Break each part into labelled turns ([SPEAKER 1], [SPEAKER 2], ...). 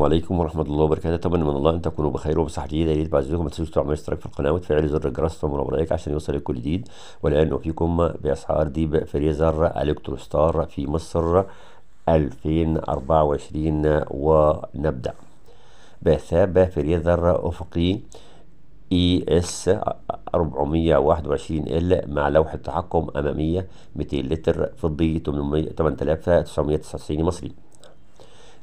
[SPEAKER 1] عليكم ورحمة الله وبركاته أتمنى من الله أن تكونوا بخير وبصحة جيدة يا ريت بعزكم ما تنسوش تعملوا اشتراك في القناة وتفعلوا زر الجرس وتعملوا لايك عشان يوصل لكل جديد والآن نوفيكم بأسعار ديب فريزر الكترو ستار في مصر 2024 ونبدأ بثابة فريزر أفقي اي اس 421 ال مع لوحة تحكم أمامية 200 لتر فضي 8999 مصري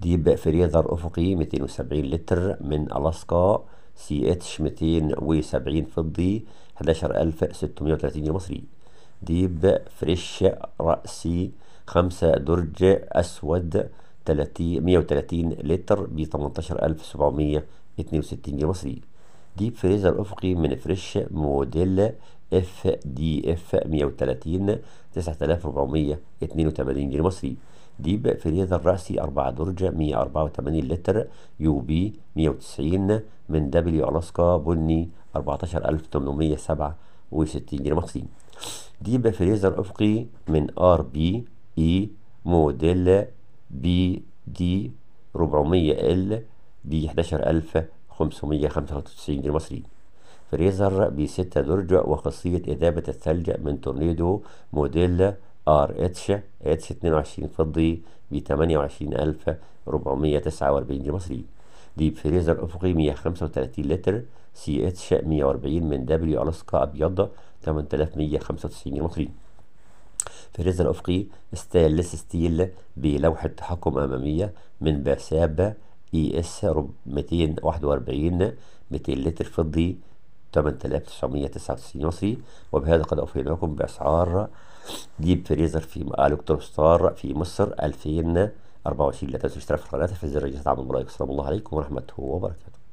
[SPEAKER 1] دي ديب فريزر أفقي 270 لتر من ألاسكا سي اتش 270 فضي 11630 جنيه مصري ديب فريش رأسي 5 درج أسود 30 130 لتر ب 18762 جنيه مصري ديب فريزر أفقي من فريش موديل اف دي اف 130 9482 جنيه مصري ديب فريزر رأسي 4 درج 184 لتر يو بي 190 من دبليو ألاسكا بني 14867 جنيه مصري ديب فريزر أفقي من ار بي اي موديل بي دي 400 ال ب 11000 595 جنيه مصري فريزر 6 درج وخاصية إذابة الثلج من تورنيدو موديل ار اتش اتش 22 فضي ب 28449 جنيه مصري ديب فريزر أفقي 135 لتر سي اتش 140 من دبليو ألاسكا أبيض 8195 جنيه مصري فريزر أفقي ستانلس ستيل بلوحة تحكم أمامية من باساب اي اس 241 200 لتر فضي 8999 مصري وبهذا قد أوفيناكم بأسعار ديب فريزر في الكترو ستار في مصر 2024 لا تنسوا الاشتراك في القناة في زر الجرس دعم المرايك السلام الله عليكم ورحمة الله وبركاته